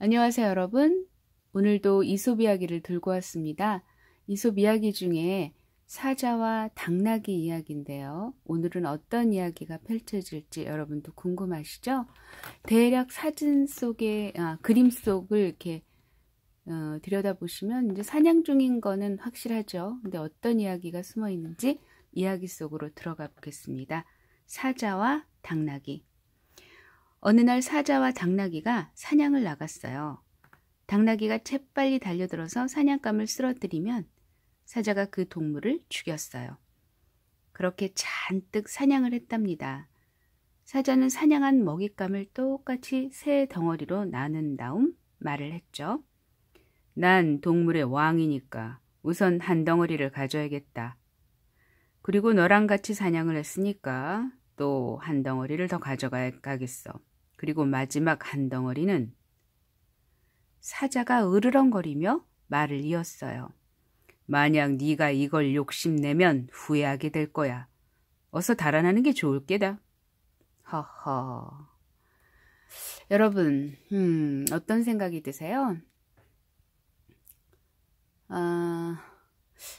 안녕하세요, 여러분. 오늘도 이솝 이야기를 들고 왔습니다. 이솝 이야기 중에 사자와 당나귀 이야기인데요. 오늘은 어떤 이야기가 펼쳐질지 여러분도 궁금하시죠? 대략 사진 속에, 아, 그림 속을 이렇게 어, 들여다보시면 이제 사냥 중인 거는 확실하죠. 근데 어떤 이야기가 숨어 있는지 이야기 속으로 들어가 보겠습니다. 사자와 당나귀. 어느 날 사자와 당나귀가 사냥을 나갔어요. 당나귀가 재빨리 달려들어서 사냥감을 쓰러뜨리면 사자가 그 동물을 죽였어요. 그렇게 잔뜩 사냥을 했답니다. 사자는 사냥한 먹잇감을 똑같이 새 덩어리로 나눈 다음 말을 했죠. 난 동물의 왕이니까 우선 한 덩어리를 가져야겠다. 그리고 너랑 같이 사냥을 했으니까 또 한 덩어리를 더 가져가겠어. 그리고 마지막 한 덩어리는 사자가 으르렁거리며 말을 이었어요. 만약 네가 이걸 욕심내면 후회하게 될 거야. 어서 달아나는 게 좋을 게다. 허허. 여러분, 음, 어떤 생각이 드세요? 아,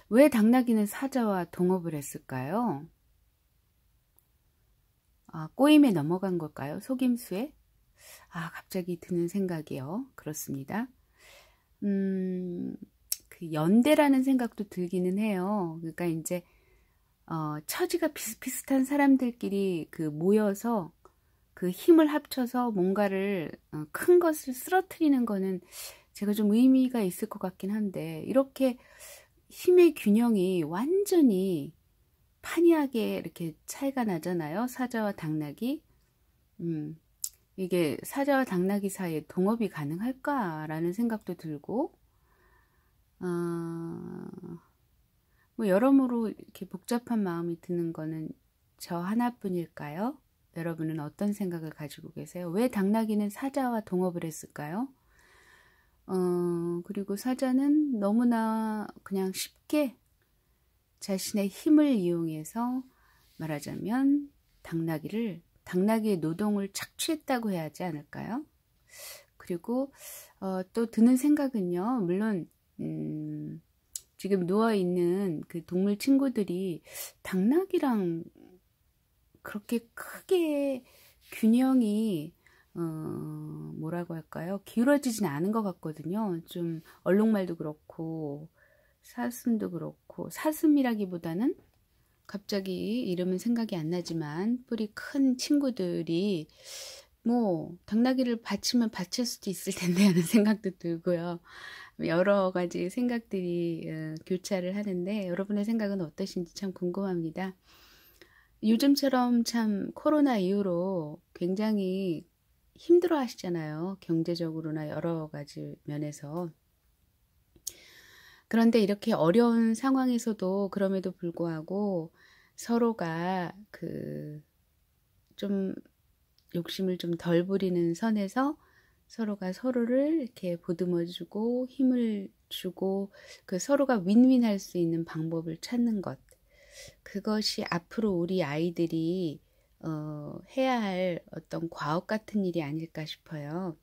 왜 당나귀는 사자와 동업을 했을까요? 아, 꼬임에 넘어간 걸까요? 속임수에? 아, 갑자기 드는 생각이요. 그렇습니다. 음, 그 연대라는 생각도 들기는 해요. 그러니까 이제, 어, 처지가 비슷비슷한 사람들끼리 그 모여서 그 힘을 합쳐서 뭔가를 어, 큰 것을 쓰러뜨리는 거는 제가 좀 의미가 있을 것 같긴 한데, 이렇게 힘의 균형이 완전히 판이하게 이렇게 차이가 나잖아요. 사자와 당나귀. 음, 이게 사자와 당나귀 사이에 동업이 가능할까라는 생각도 들고, 어, 뭐 여러모로 이렇게 복잡한 마음이 드는 거는 저 하나뿐일까요? 여러분은 어떤 생각을 가지고 계세요? 왜 당나귀는 사자와 동업을 했을까요? 어, 그리고 사자는 너무나 그냥 쉽게 자신의 힘을 이용해서 말하자면 당나귀를 당나귀의 노동을 착취했다고 해야 하지 않을까요? 그리고 어, 또 드는 생각은요. 물론 음, 지금 누워 있는 그 동물 친구들이 당나귀랑 그렇게 크게 균형이 어, 뭐라고 할까요? 기울어지진 않은 것 같거든요. 좀 얼룩말도 그렇고 사슴도 그렇고 않고 뭐 사슴이라기보다는 갑자기 이름은 생각이 안 나지만 뿌리 큰 친구들이 뭐 당나귀를 받치면 받칠 수도 있을 텐데 하는 생각도 들고요. 여러 가지 생각들이 어, 교차를 하는데 여러분의 생각은 어떠신지 참 궁금합니다. 요즘처럼 참 코로나 이후로 굉장히 힘들어 하시잖아요. 경제적으로나 여러 가지 면에서. 그런데 이렇게 어려운 상황에서도 그럼에도 불구하고 서로가 그 좀 욕심을 좀 덜 부리는 선에서 서로가 서로를 이렇게 보듬어 주고 힘을 주고 그 서로가 윈윈할 수 있는 방법을 찾는 것. 그것이 앞으로 우리 아이들이 어, 해야 할 어떤 과업 같은 일이 아닐까 싶어요.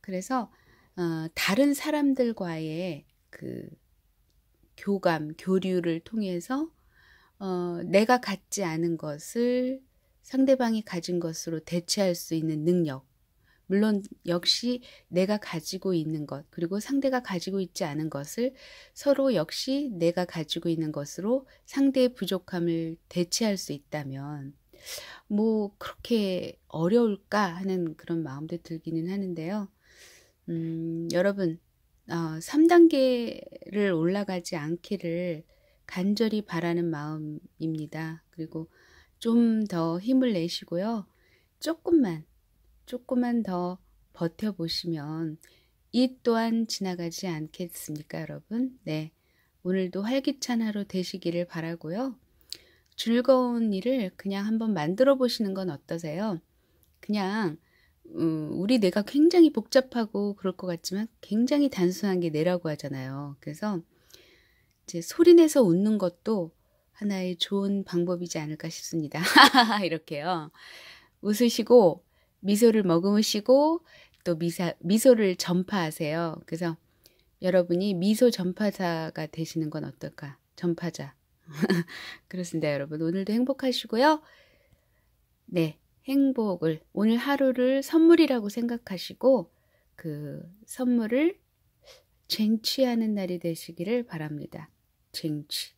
그래서 어, 다른 사람들과의 그 교감, 교류를 통해서 어, 내가 갖지 않은 것을 상대방이 가진 것으로 대체할 수 있는 능력. 물론 역시 내가 가지고 있는 것, 그리고 상대가 가지고 있지 않은 것을 서로 역시 내가 가지고 있는 것으로 상대의 부족함을 대체할 수 있다면, 뭐, 그렇게 어려울까 하는 그런 마음도 들기는 하는데요. 음, 여러분, 어, 3단계를 올라가지 않기를 간절히 바라는 마음입니다. 그리고 좀 더 힘을 내시고요. 조금만, 조금만 더 버텨보시면 이 또한 지나가지 않겠습니까, 여러분? 네. 오늘도 활기찬 하루 되시기를 바라고요. 즐거운 일을 그냥 한번 만들어 보시는 건 어떠세요? 그냥 음, 우리 내가 굉장히 복잡하고 그럴 것 같지만 굉장히 단순한 게내라고 하잖아요. 그래서 이제 소리내서 웃는 것도 하나의 좋은 방법이지 않을까 싶습니다. 이렇게요. 웃으시고 미소를 머금으시고 또 미사, 미소를 전파하세요. 그래서 여러분이 미소 전파자가 되시는 건 어떨까? 전파자. 그렇습니다, 여러분. 오늘도 행복하시고요. 네. 행복을 오늘 하루를 선물이라고 생각하시고 그 선물을 쟁취하는 날이 되시기를 바랍니다. 쟁취.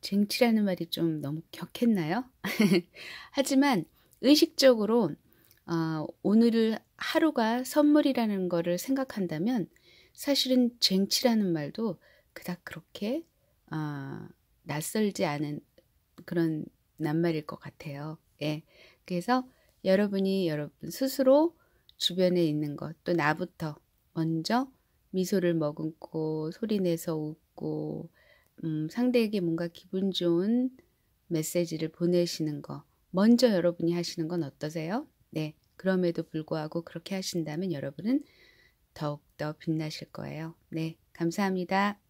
쟁취라는 말이 좀 너무 격했나요? 하지만 의식적으로 어, 오늘 하루가 선물이라는 것을 생각한다면 사실은 쟁취라는 말도 그닥 그렇게 어, 낯설지 않은 그런 낱말일 것 같아요. 예. 그래서 여러분이 여러분 스스로 주변에 있는 것, 또 나부터 먼저 미소를 머금고 소리내서 웃고 음, 상대에게 뭔가 기분 좋은 메시지를 보내시는 거 먼저 여러분이 하시는 건 어떠세요? 네, 그럼에도 불구하고 그렇게 하신다면 여러분은 더욱더 빛나실 거예요. 네, 감사합니다.